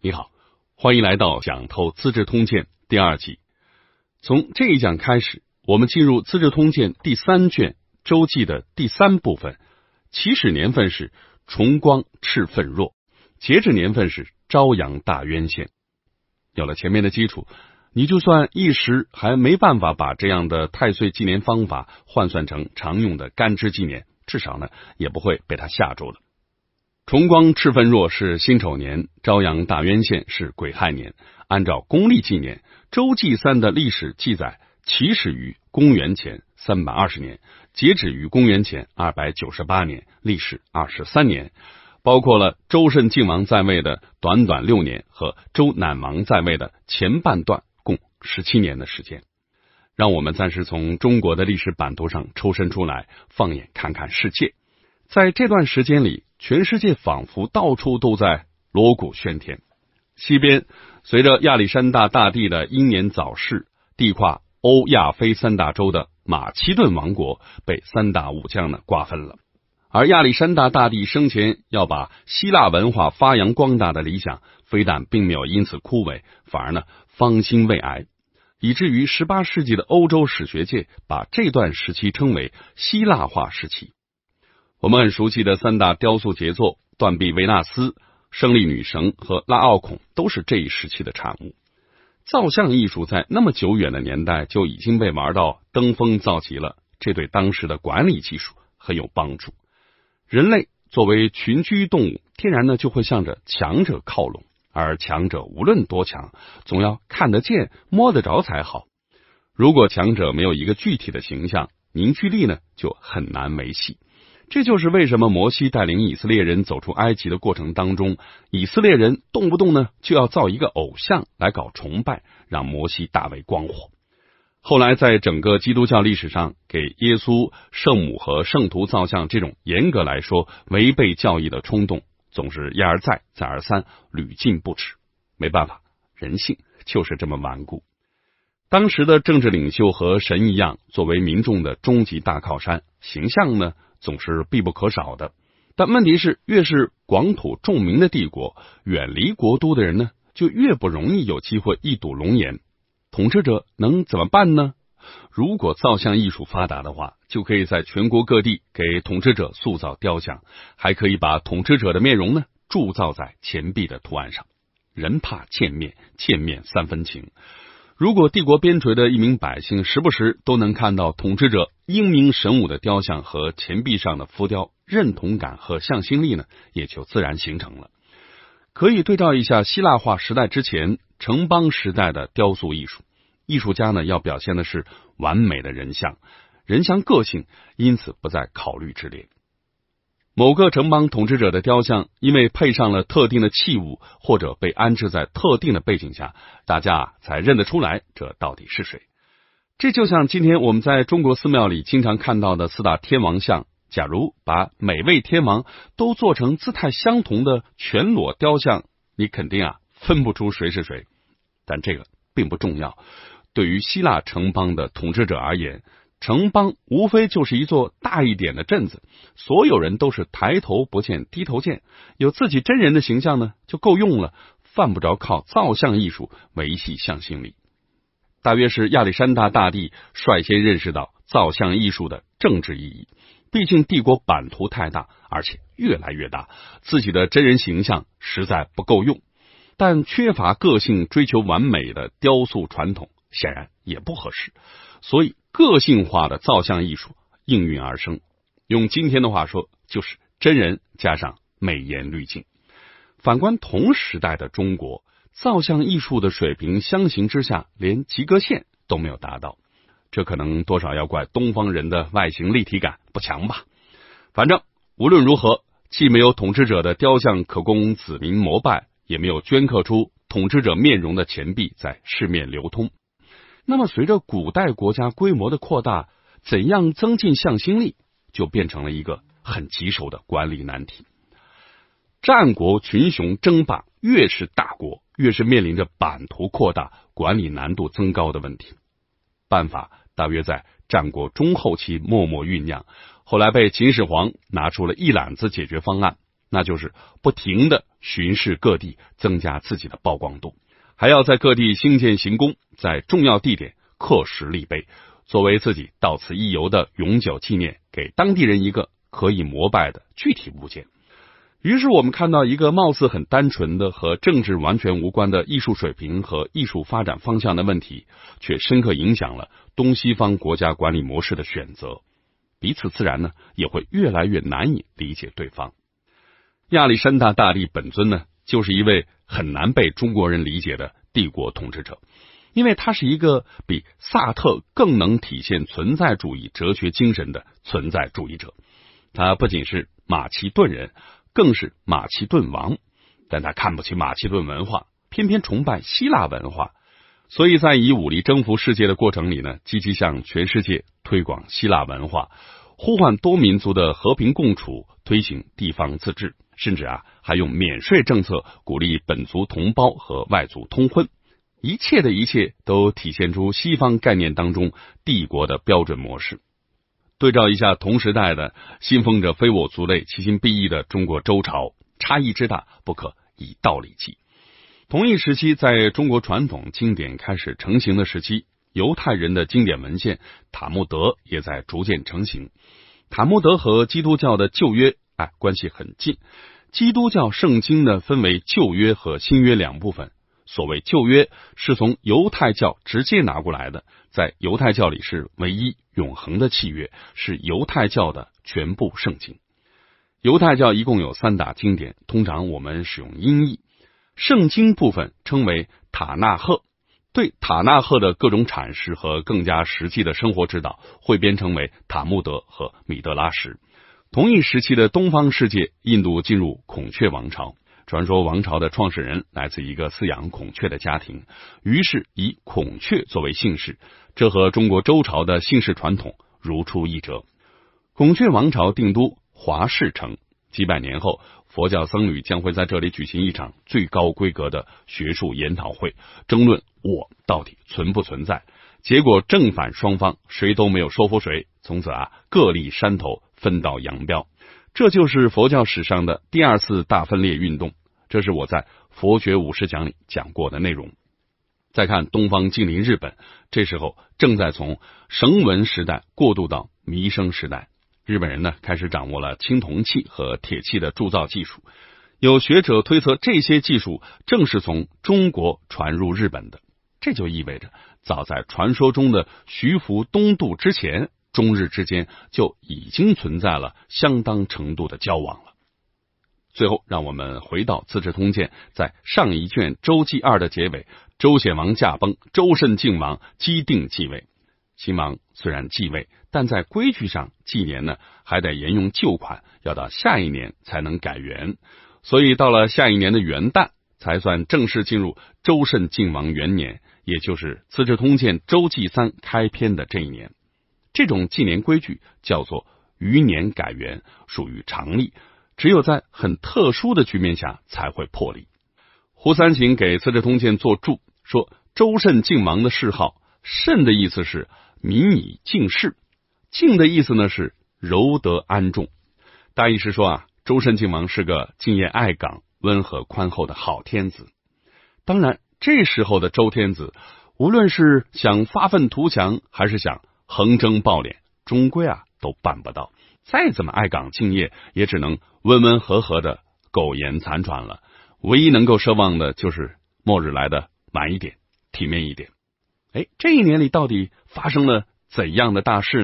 你好，欢迎来到《讲透资治通鉴》第二集。从这一讲开始，我们进入《资治通鉴》第三卷周记》的第三部分，起始年份是崇光赤奋若，截止年份是朝阳大渊县。有了前面的基础，你就算一时还没办法把这样的太岁纪年方法换算成常用的干支纪年，至少呢，也不会被他吓住了。崇光赤分若是辛丑年，朝阳大渊县是癸亥年。按照公历纪年，周纪三的历史记载起始于公元前三百二十年，截止于公元前二百九十八年，历时二十三年，包括了周慎靖王在位的短短六年和周赧王在位的前半段共十七年的时间。让我们暂时从中国的历史版图上抽身出来，放眼看看世界。在这段时间里，全世界仿佛到处都在锣鼓喧天。西边，随着亚历山大大帝的英年早逝，地跨欧亚非三大洲的马其顿王国被三大武将呢瓜分了。而亚历山大大帝生前要把希腊文化发扬光大的理想，非但并没有因此枯萎，反而呢方兴未艾，以至于十八世纪的欧洲史学界把这段时期称为希腊化时期。我们很熟悉的三大雕塑杰作——断臂维纳斯、胜利女神和拉奥孔，都是这一时期的产物。造像艺术在那么久远的年代就已经被玩到登峰造极了，这对当时的管理技术很有帮助。人类作为群居动物，天然呢就会向着强者靠拢，而强者无论多强，总要看得见、摸得着才好。如果强者没有一个具体的形象，凝聚力呢就很难维系。这就是为什么摩西带领以色列人走出埃及的过程当中，以色列人动不动呢就要造一个偶像来搞崇拜，让摩西大为光火。后来，在整个基督教历史上，给耶稣、圣母和圣徒造像，这种严格来说违背教义的冲动，总是一而再、再而三、屡禁不止。没办法，人性就是这么顽固。当时的政治领袖和神一样，作为民众的终极大靠山，形象呢？总是必不可少的，但问题是，越是广土重民的帝国，远离国都的人呢，就越不容易有机会一睹龙颜。统治者能怎么办呢？如果造像艺术发达的话，就可以在全国各地给统治者塑造雕像，还可以把统治者的面容呢铸造在钱币的图案上。人怕见面，见面三分情。如果帝国边陲的一名百姓时不时都能看到统治者英明神武的雕像和钱币上的浮雕，认同感和向心力呢也就自然形成了。可以对照一下希腊化时代之前城邦时代的雕塑艺术，艺术家呢要表现的是完美的人像，人像个性因此不在考虑之列。某个城邦统治者的雕像，因为配上了特定的器物，或者被安置在特定的背景下，大家才认得出来这到底是谁。这就像今天我们在中国寺庙里经常看到的四大天王像。假如把每位天王都做成姿态相同的全裸雕像，你肯定啊分不出谁是谁。但这个并不重要。对于希腊城邦的统治者而言。城邦无非就是一座大一点的镇子，所有人都是抬头不见低头见，有自己真人的形象呢就够用了，犯不着靠造像艺术维系向心力。大约是亚历山大大帝率先认识到造像艺术的政治意义，毕竟帝国版图太大，而且越来越大，自己的真人形象实在不够用，但缺乏个性、追求完美的雕塑传统显然也不合适，所以。个性化的造像艺术应运而生，用今天的话说，就是真人加上美颜滤镜。反观同时代的中国，造像艺术的水平相形之下，连及格线都没有达到。这可能多少要怪东方人的外形立体感不强吧。反正无论如何，既没有统治者的雕像可供子民膜拜，也没有镌刻出统治者面容的钱币在市面流通。那么，随着古代国家规模的扩大，怎样增进向心力，就变成了一个很棘手的管理难题。战国群雄争霸，越是大国，越是面临着版图扩大、管理难度增高的问题。办法大约在战国中后期默默酝酿，后来被秦始皇拿出了一揽子解决方案，那就是不停的巡视各地，增加自己的曝光度。还要在各地兴建行宫，在重要地点刻石立碑，作为自己到此一游的永久纪念，给当地人一个可以膜拜的具体物件。于是我们看到一个貌似很单纯的、和政治完全无关的艺术水平和艺术发展方向的问题，却深刻影响了东西方国家管理模式的选择。彼此自然呢，也会越来越难以理解对方。亚历山大大帝本尊呢？就是一位很难被中国人理解的帝国统治者，因为他是一个比萨特更能体现存在主义哲学精神的存在主义者。他不仅是马其顿人，更是马其顿王，但他看不起马其顿文化，偏偏崇拜希腊文化。所以在以武力征服世界的过程里呢，积极向全世界推广希腊文化，呼唤多民族的和平共处，推行地方自治。甚至啊，还用免税政策鼓励本族同胞和外族通婚，一切的一切都体现出西方概念当中帝国的标准模式。对照一下同时代的信奉着“非我族类，其心必异”的中国周朝，差异之大，不可以道理计。同一时期，在中国传统经典开始成型的时期，犹太人的经典文献《塔木德》也在逐渐成型，《塔木德》和基督教的《旧约》。哎，关系很近。基督教圣经呢，分为旧约和新约两部分。所谓旧约，是从犹太教直接拿过来的，在犹太教里是唯一永恒的契约，是犹太教的全部圣经。犹太教一共有三大经典，通常我们使用音译，圣经部分称为塔纳赫。对塔纳赫的各种阐释和更加实际的生活指导，汇编成为塔木德和米德拉什。同一时期的东方世界，印度进入孔雀王朝。传说王朝的创始人来自一个饲养孔雀的家庭，于是以孔雀作为姓氏，这和中国周朝的姓氏传统如出一辙。孔雀王朝定都华氏城，几百年后，佛教僧侣将会在这里举行一场最高规格的学术研讨会，争论“我”到底存不存在。结果正反双方谁都没有说服谁。从此啊，各立山头，分道扬镳。这就是佛教史上的第二次大分裂运动。这是我在《佛学五十讲》里讲过的内容。再看东方近邻日本，这时候正在从绳文时代过渡到弥生时代。日本人呢，开始掌握了青铜器和铁器的铸造技术。有学者推测，这些技术正是从中国传入日本的。这就意味着，早在传说中的徐福东渡之前。中日之间就已经存在了相当程度的交往了。最后，让我们回到《资治通鉴》在上一卷周记二的结尾：周显王驾崩，周慎靖王姬定继位。秦王虽然继位，但在规矩上纪年呢，还得沿用旧款，要到下一年才能改元。所以，到了下一年的元旦，才算正式进入周慎靖王元年，也就是《资治通鉴》周记三开篇的这一年。这种纪年规矩叫做“余年改元”，属于常例，只有在很特殊的局面下才会破例。胡三省给《资治通鉴》作注说：“周慎敬王的谥号‘慎’的意思是民以敬事，‘敬’的意思呢是柔得安众。大意是说啊，周慎敬王是个敬业爱岗、温和宽厚的好天子。当然，这时候的周天子，无论是想发愤图强，还是想……横征暴敛，终归啊，都办不到。再怎么爱岗敬业，也只能温温和和的苟延残喘了。唯一能够奢望的，就是末日来的晚一点，体面一点。哎，这一年里到底发生了怎样的大事？